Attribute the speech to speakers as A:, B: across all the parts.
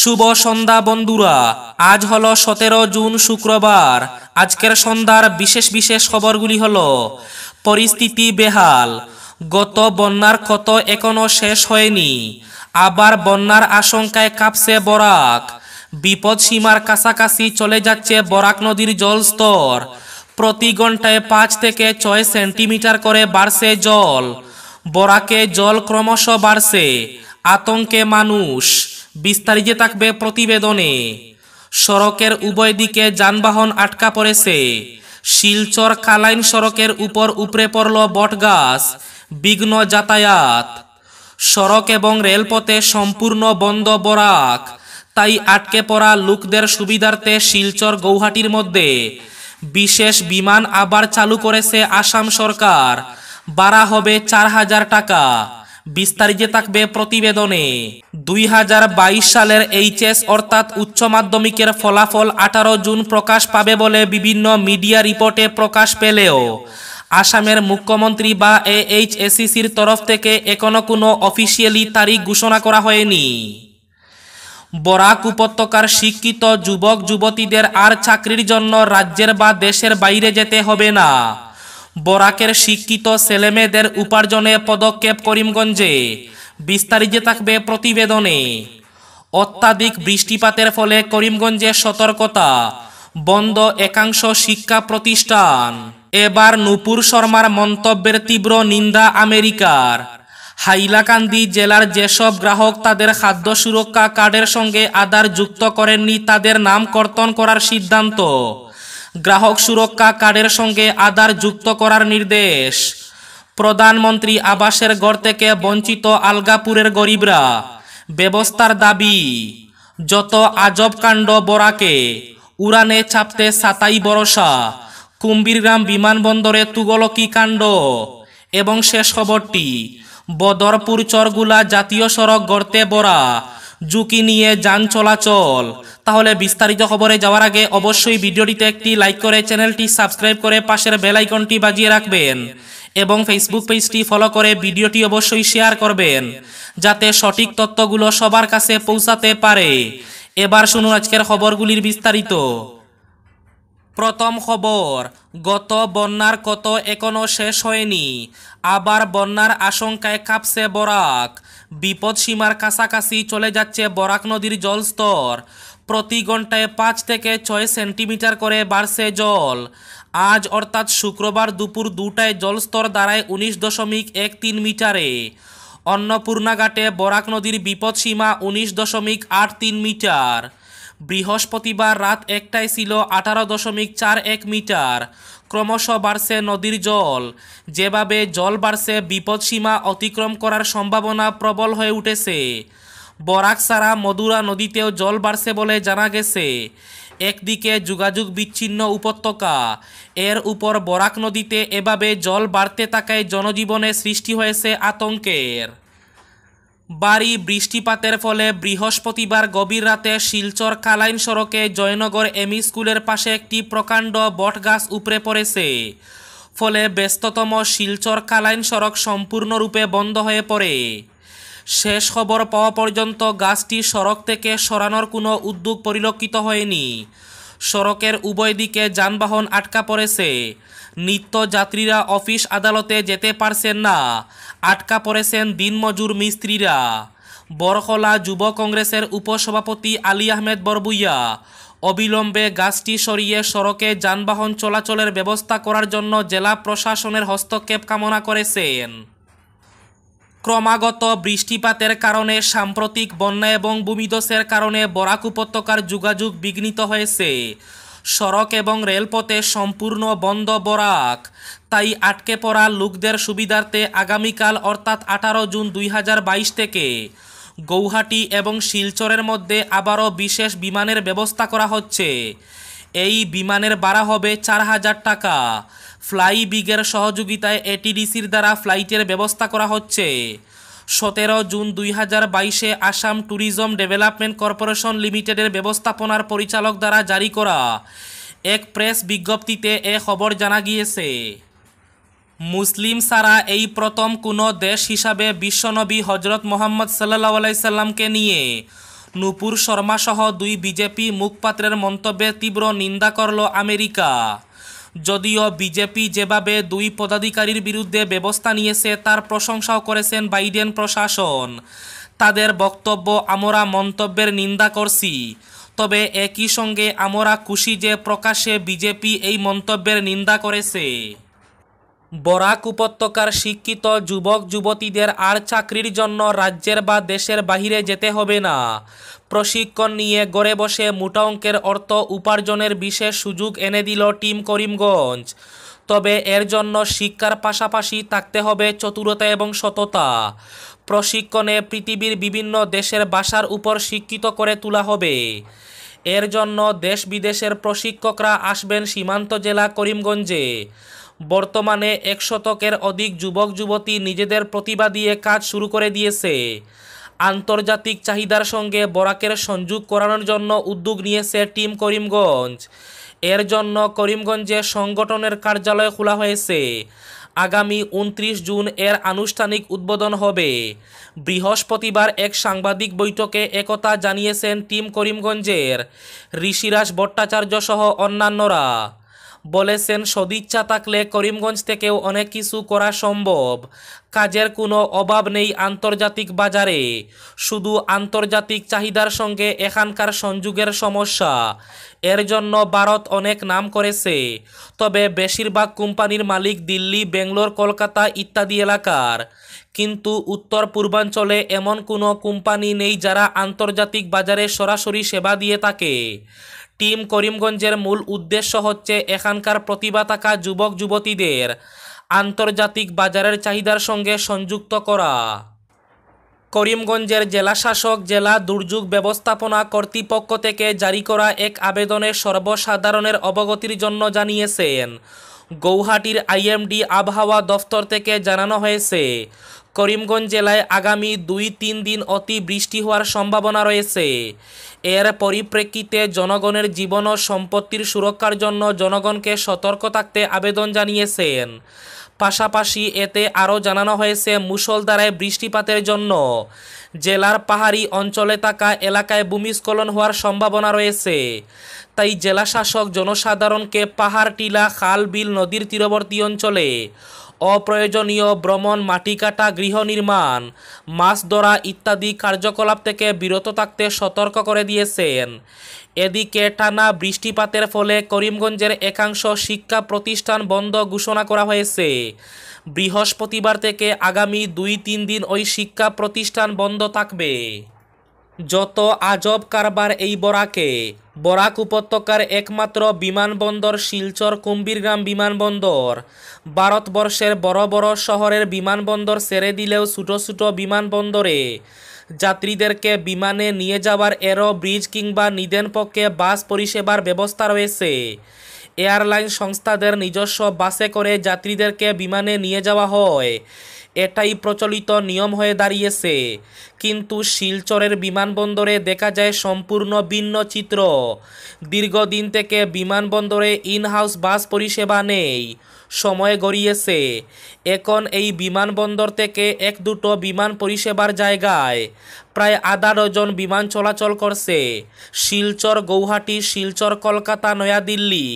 A: শুভ সন্ধ্যা বন্ধুরা আজ হলো সতেরো জুন শুক্রবার আজকের সন্ধ্যার বিশেষ বিশেষ খবরগুলি হল পরিস্থিতি বেহাল গত বন্যার ক্ষত এখনও শেষ হয়নি আবার বন্যার আশঙ্কায় কাঁপছে বরাক বিপদ সীমার কাছাকাছি চলে যাচ্ছে বরাক নদীর জলস্তর প্রতি ঘন্টায় পাঁচ থেকে ছয় সেন্টিমিটার করে বাড়ছে জল বরাকে জল ক্রমশ বাড়ছে আতঙ্কে মানুষ বিস্তারিত থাকবে প্রতিবেদনে সড়কের উভয় দিকে যানবাহন আটকা পড়েছে শিলচর কালাইন সড়কের উপর উপরে পড়ল বটগাছ বিঘ্ন যাতায়াত সড়ক এবং রেলপথে সম্পূর্ণ বন্ধ বরাক তাই আটকে পড়া লোকদের সুবিধার্থে শিলচর গৌহাটির মধ্যে বিশেষ বিমান আবার চালু করেছে আসাম সরকার বাড়া হবে চার হাজার টাকা বিস্তারিত থাকবে প্রতিবেদনে দুই সালের এইচএস অর্থাৎ উচ্চ মাধ্যমিকের ফলাফল আঠারো জুন প্রকাশ পাবে বলে বিভিন্ন মিডিয়া রিপোর্টে প্রকাশ পেলেও আসামের মুখ্যমন্ত্রী বা এএইচএসিসির তরফ থেকে এখনও কোনো অফিসিয়ালি তারিখ ঘোষণা করা হয়নি বরাক উপত্যকার শিক্ষিত যুবক যুবতীদের আর চাকরির জন্য রাজ্যের বা দেশের বাইরে যেতে হবে না বরাকের শিক্ষিত ছেলেমেয়েদের উপার্জনে পদক্ষেপ করিমগঞ্জে বিস্তারিত থাকবে প্রতিবেদনে অত্যাধিক বৃষ্টিপাতের ফলে করিমগঞ্জে সতর্কতা বন্ধ একাংশ শিক্ষা প্রতিষ্ঠান এবার নুপুর শর্মার মন্তব্যের তীব্র নিন্দা আমেরিকার হাইলাকান্দি জেলার যেসব গ্রাহক তাদের খাদ্য সুরক্ষা কার্ডের সঙ্গে আধার যুক্ত করেননি তাদের নাম কর্তন করার সিদ্ধান্ত গ্রাহক সুরক্ষা কার্ডের সঙ্গে আধার যুক্ত করার নির্দেশ প্রধানমন্ত্রী আবাসের ঘর থেকে বঞ্চিত আলগাপুরের গরিবরা ব্যবস্থার দাবি যত আজব কাণ্ড বরাকে উড়ানে চাপতে সাতাই বরসা কুম্বীরগ্রাম বিমানবন্দরে তুগলকি কাণ্ড এবং শেষ খবরটি বদরপুর চরগুলা জাতীয় সড়ক গড়তে বরা ঝুঁকি নিয়ে যান চলাচল তাহলে বিস্তারিত খবরে যাওয়ার আগে অবশ্যই ভিডিওটিতে একটি লাইক করে চ্যানেলটি সাবস্ক্রাইব করে পাশের বেলাইকনটি বাজিয়ে রাখবেন এবং ফেসবুক পেজটি ফলো করে ভিডিওটি অবশ্যই শেয়ার করবেন যাতে সঠিক তথ্যগুলো সবার কাছে পৌঁছাতে পারে এবার শুনুন আজকের খবরগুলির বিস্তারিত প্রথম খবর গত বন্যার কত এখনও শেষ হয়নি আবার বন্যার আশঙ্কায় কাঁপছে বরাক বিপদসীমার কাছাকাছি চলে যাচ্ছে বরাক নদীর জলস্তর প্রতি ঘন্টায় পাঁচ থেকে ছয় সেন্টিমিটার করে বাড়ছে জল আজ অর্থাৎ শুক্রবার দুপুর দুটায় জলস্তর দাঁড়ায় উনিশ দশমিক এক তিন মিটারে অন্নপূর্ণাঘাটে বরাক নদীর বিপদসীমা উনিশ দশমিক আট তিন মিটার বৃহস্পতিবার রাত একটায় ছিল আঠারো দশমিক চার এক মিটার ক্রমশ বাড়ছে নদীর জল যেভাবে জল বাড়ছে বিপদসীমা অতিক্রম করার সম্ভাবনা প্রবল হয়ে উঠেছে বরাক সারা মদুরা নদীতেও জল বাড়ছে বলে জানা গেছে একদিকে যোগাযোগ বিচ্ছিন্ন উপত্যকা এর উপর বরাক নদীতে এভাবে জল বাড়তে থাকায় জনজীবনে সৃষ্টি হয়েছে আতঙ্কের বাড়ি বৃষ্টিপাতের ফলে বৃহস্পতিবার গভীর রাতে শিলচর কালাইন সড়কে জয়নগর এমি স্কুলের পাশে একটি প্রকাণ্ড বটগাছ উপড়ে পড়েছে ফলে ব্যস্ততম শিলচর কালাইন সড়ক সম্পূর্ণরূপে বন্ধ হয়ে পড়ে শেষ খবর পাওয়া পর্যন্ত গাছটি সড়ক থেকে সরানোর কোনো উদ্যোগ পরিলক্ষিত হয়নি সড়কের উভয় দিকে যানবাহন আটকা পড়েছে নিত্য যাত্রীরা অফিস আদালতে যেতে পারছেন না আটকা পড়েছেন দিনমজুর মিস্ত্রিরা বরকলা যুব কংগ্রেসের উপসভাপতি আলী আহমেদ বরবুইয়া অবিলম্বে গাছটি সরিয়ে সড়কে যানবাহন চলাচলের ব্যবস্থা করার জন্য জেলা প্রশাসনের হস্তক্ষেপ কামনা করেছেন ক্রমাগত বৃষ্টিপাতের কারণে সাম্প্রতিক বন্যা এবং ভূমিধসের কারণে বরাক উপত্যকার যোগাযোগ বিঘ্নিত হয়েছে সড়ক এবং রেলপথে সম্পূর্ণ বন্ধ বরাক তাই আটকে পড়া লোকদের সুবিধার্থে আগামীকাল অর্থাৎ আঠারো জুন দুই থেকে গৌহাটি এবং শিলচরের মধ্যে আবারও বিশেষ বিমানের ব্যবস্থা করা হচ্ছে এই বিমানের ভাড়া হবে চার হাজার টাকা ফ্লাই বিগের সহযোগিতায় এটিডিসির দ্বারা ফ্লাইটের ব্যবস্থা করা হচ্ছে সতেরো জুন দুই হাজার বাইশে আসাম ট্যুরিজম ডেভেলপমেন্ট কর্পোরেশন লিমিটেডের ব্যবস্থাপনার পরিচালক দ্বারা জারি করা এক প্রেস বিজ্ঞপ্তিতে এ খবর জানা গিয়েছে মুসলিম সারা এই প্রথম কোনো দেশ হিসাবে বিশ্বনবী হজরত মোহাম্মদ সাল্লাহ সাল্লামকে নিয়ে নূপুর শর্মাসহ দুই বিজেপি মুখপাত্রের মন্তব্যে তীব্র নিন্দা করল আমেরিকা যদিও বিজেপি যেভাবে দুই পদাধিকারীর বিরুদ্ধে ব্যবস্থা নিয়েছে তার প্রশংসাও করেছেন বাইডেন প্রশাসন তাদের বক্তব্য আমরা মন্তব্যের নিন্দা করছি তবে একই সঙ্গে আমরা খুশি যে প্রকাশ্যে বিজেপি এই মন্তব্যের নিন্দা করেছে বরাক উপত্যকার শিক্ষিত যুবক যুবতীদের আর চাকরির জন্য রাজ্যের বা দেশের বাহিরে যেতে হবে না প্রশিক্ষণ নিয়ে গড়ে বসে মোটা অঙ্কের অর্থ উপার্জনের বিশেষ সুযোগ এনে দিল টিম করিমগঞ্জ তবে এর জন্য শিক্ষার পাশাপাশি থাকতে হবে চতুরতা এবং সততা প্রশিক্ষণে পৃথিবীর বিভিন্ন দেশের ভাষার উপর শিক্ষিত করে তোলা হবে এর জন্য দেশ বিদেশের প্রশিক্ষকরা আসবেন সীমান্ত জেলা করিমগঞ্জে বর্তমানে এক শতকের অধিক যুবক যুবতী নিজেদের প্রতিভা দিয়ে কাজ শুরু করে দিয়েছে আন্তর্জাতিক চাহিদার সঙ্গে বরাকের সংযোগ করানোর জন্য উদ্যোগ নিয়েছে টিম করিমগঞ্জ এর জন্য করিমগঞ্জে সংগঠনের কার্যালয় খোলা হয়েছে আগামী উনত্রিশ জুন এর আনুষ্ঠানিক উদ্বোধন হবে বৃহস্পতিবার এক সাংবাদিক বৈঠকে একতা জানিয়েছেন টিম করিমগঞ্জের ঋষিরাজ ভট্টাচার্য সহ অন্যান্যরা বলেছেন সদিচ্ছা থাকলে করিমগঞ্জ থেকেও অনেক কিছু করা সম্ভব কাজের কোনো অভাব নেই আন্তর্জাতিক বাজারে শুধু আন্তর্জাতিক চাহিদার সঙ্গে এখানকার সংযোগের সমস্যা এর জন্য ভারত অনেক নাম করেছে তবে বেশিরভাগ কোম্পানির মালিক দিল্লি বেঙ্গলোর কলকাতা ইত্যাদি এলাকার কিন্তু উত্তর পূর্বাঞ্চলে এমন কোনো কোম্পানি নেই যারা আন্তর্জাতিক বাজারে সরাসরি সেবা দিয়ে থাকে টিম করিমগঞ্জের মূল উদ্দেশ্য হচ্ছে এখানকার প্রতিভা থাকা যুবক যুবতীদের আন্তর্জাতিক বাজারের চাহিদার সঙ্গে সংযুক্ত করা করিমগঞ্জের জেলাশাসক জেলা দুর্যোগ ব্যবস্থাপনা কর্তৃপক্ষ থেকে জারি করা এক আবেদনে সর্বসাধারণের অবগতির জন্য জানিয়েছেন গৌহাটির আইএমডি আবহাওয়া দফতর থেকে জানানো হয়েছে করিমগঞ্জ জেলায় আগামী দুই তিন দিন অতি বৃষ্টি হওয়ার সম্ভাবনা রয়েছে এর পরিপ্রেক্ষিতে জনগণের জীবন ও সম্পত্তির সুরক্ষার জন্য জনগণকে সতর্ক থাকতে আবেদন জানিয়েছেন পাশাপাশি এতে আরও জানানো হয়েছে মুসলধারায় বৃষ্টিপাতের জন্য জেলার পাহাড়ি অঞ্চলে থাকা এলাকায় ভূমিস্খলন হওয়ার সম্ভাবনা রয়েছে তাই জেলা শাসক জনসাধারণকে পাহাড় টিলা খাল বিল নদীর তীরবর্তী অঞ্চলে অপ্রয়োজনীয় ভ্রমণ মাটি কাটা গৃহ নির্মাণ মাছ ধরা ইত্যাদি কার্যকলাপ থেকে বিরত থাকতে সতর্ক করে দিয়েছেন এদিকে টানা বৃষ্টিপাতের ফলে করিমগঞ্জের একাংশ শিক্ষা প্রতিষ্ঠান বন্ধ ঘোষণা করা হয়েছে বৃহস্পতিবার থেকে আগামী দুই তিন দিন ওই শিক্ষা প্রতিষ্ঠান বন্ধ থাকবে যত আজব কারবার এই বরাকে বরাক উপত্যকার একমাত্র বিমানবন্দর শিলচর কুম্বিরগ্রাম বিমানবন্দর ভারতবর্ষের বড় বড় শহরের বিমানবন্দর সেরে দিলেও ছোটো ছোটো বিমানবন্দরে যাত্রীদেরকে বিমানে নিয়ে যাওয়ার এরো ব্রিজ কিংবা নিদেন পক্ষে বাস পরিষেবার ব্যবস্থা রয়েছে এয়ারলাইন সংস্থাদের নিজস্ব বাসে করে যাত্রীদেরকে বিমানে নিয়ে যাওয়া হয় এটাই প্রচলিত নিয়ম হয়ে দাঁড়িয়েছে কিন্তু শিলচরের বিমানবন্দরে দেখা যায় সম্পূর্ণ ভিন্ন চিত্র দীর্ঘদিন থেকে বিমানবন্দরে ইনহাউস বাস পরিষেবা নেই সময় গড়িয়েছে এখন এই বিমানবন্দর থেকে এক দুটো বিমান পরিষেবার জায়গায় প্রায় আধা ডজন বিমান চলাচল করছে শিলচর গৌহাটি শিলচর কলকাতা নয়াদিল্লি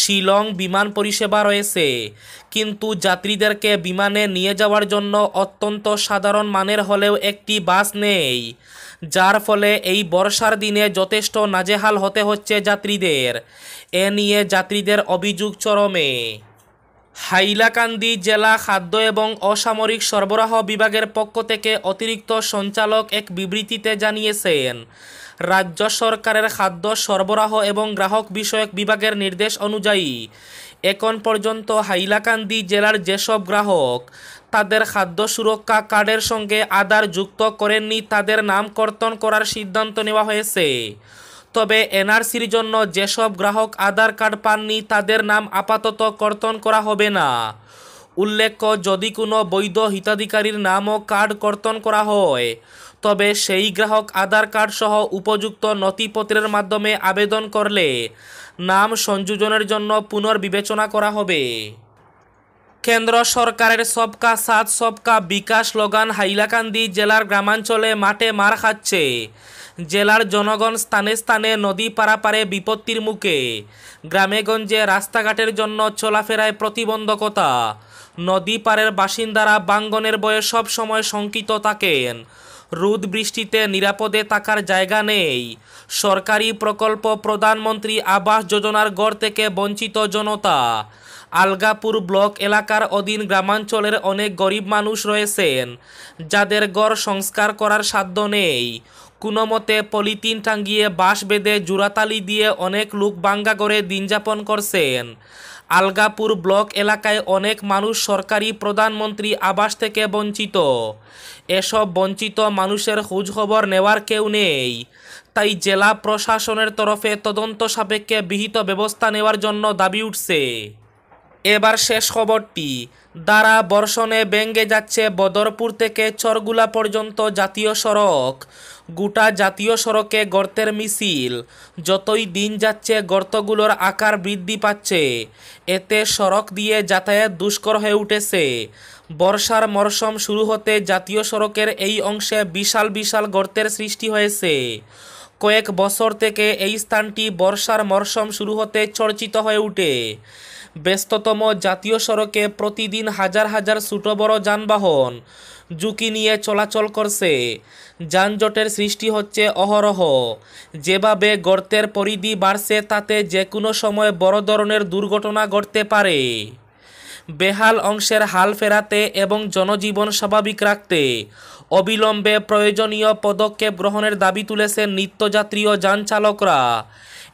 A: শিলং বিমান পরিষেবা রয়েছে কিন্তু যাত্রীদেরকে বিমানে নিয়ে যাওয়ার জন্য অত্যন্ত সাধারণ মানের হলেও একটি বাস বাস নেই যার ফলে এই বর্ষার দিনে যথেষ্ট নাজেহাল হতে হচ্ছে যাত্রীদের এ নিয়ে যাত্রীদের অভিযোগ চরমে হাইলাকান্দি জেলা খাদ্য এবং অসামরিক সরবরাহ বিভাগের পক্ষ থেকে অতিরিক্ত সঞ্চালক এক বিবৃতিতে জানিয়েছেন রাজ্য সরকারের খাদ্য সরবরাহ এবং গ্রাহক বিষয়ক বিভাগের নির্দেশ অনুযায়ী এখন পর্যন্ত হাইলাকান্দি জেলার যেসব গ্রাহক তাদের খাদ্য সুরক্ষা কার্ডের সঙ্গে আধার যুক্ত করেননি তাদের নাম কর্তন করার সিদ্ধান্ত নেওয়া হয়েছে তবে এনআরসির জন্য যেসব গ্রাহক আধার কার্ড পাননি তাদের নাম আপাতত কর্তন করা হবে না উল্লেখ্য যদি কোনো বৈধ হিতাধিকারীর নামও কার্ড কর্তন করা হয় তবে সেই গ্রাহক আধার কার্ড সহ উপযুক্ত নথিপত্রের মাধ্যমে আবেদন করলে নাম সংযোজনের জন্য পুনর্বিবেচনা করা হবে কেন্দ্র সরকারের সবকা সাত সবকা বিকাশ লগান হাইলাকান্দি জেলার গ্রামাঞ্চলে মাঠে মার খাচ্ছে জেলার জনগণ স্থানে স্থানে নদী পারাপারে বিপত্তির মুখে গ্রামেগঞ্জে রাস্তাঘাটের জন্য চলাফেরায় প্রতিবন্ধকতা নদী পারের বাসিন্দারা বাঙ্গনের বয়ে সব সময় শঙ্কিত থাকেন রোদ বৃষ্টিতে নিরাপদে থাকার জায়গা নেই সরকারি প্রকল্প প্রধানমন্ত্রী আবাস যোজনার গড় থেকে বঞ্চিত জনতা আলগাপুর ব্লক এলাকার অধীন গ্রামাঞ্চলের অনেক গরিব মানুষ রয়েছেন যাদের গড় সংস্কার করার সাধ্য নেই কোনো মতে পলিথিন টাঙ্গিয়ে বাঁশ বেঁধে জুরাতালি দিয়ে অনেক লোক বাঙ্গা করে দিনযাপন করছেন আলগাপুর ব্লক এলাকায় অনেক মানুষ সরকারি প্রধানমন্ত্রী আবাস থেকে বঞ্চিত এসব বঞ্চিত মানুষের খোঁজখবর নেওয়ার কেউ নেই তাই জেলা প্রশাসনের তরফে তদন্ত সাপেক্ষে বিহিত ব্যবস্থা নেওয়ার জন্য দাবি উঠছে এবার শেষ খবরটি দ্বারা বর্ষণে ব্যঙ্গে যাচ্ছে বদরপুর থেকে চরগুলা পর্যন্ত জাতীয় সড়ক গোটা জাতীয় সড়কে গর্তের মিছিল যতই দিন যাচ্ছে গর্তগুলোর আকার বৃদ্ধি পাচ্ছে এতে সড়ক দিয়ে যাতায়াত দুষ্কর হয়ে উঠেছে বর্ষার মরশুম শুরু হতে জাতীয় সড়কের এই অংশে বিশাল বিশাল গর্তের সৃষ্টি হয়েছে কয়েক বছর থেকে এই স্থানটি বর্ষার মরশুম শুরু হতে চর্চিত হয়ে উঠে ব্যস্ততম জাতীয় সড়কে প্রতিদিন হাজার হাজার ছোট বড় যানবাহন ঝুঁকি নিয়ে চলাচল করছে যানজটের সৃষ্টি হচ্ছে অহরহ যেভাবে গর্তের পরিধি বাড়ছে তাতে যে কোনো সময় বড় ধরনের দুর্ঘটনা ঘটতে পারে বেহাল অংশের হাল ফেরাতে এবং জনজীবন স্বাভাবিক রাখতে অবিলম্বে প্রয়োজনীয় পদক্ষেপ গ্রহণের দাবি তুলেছেন নিত্যযাত্রী ও যান চালকরা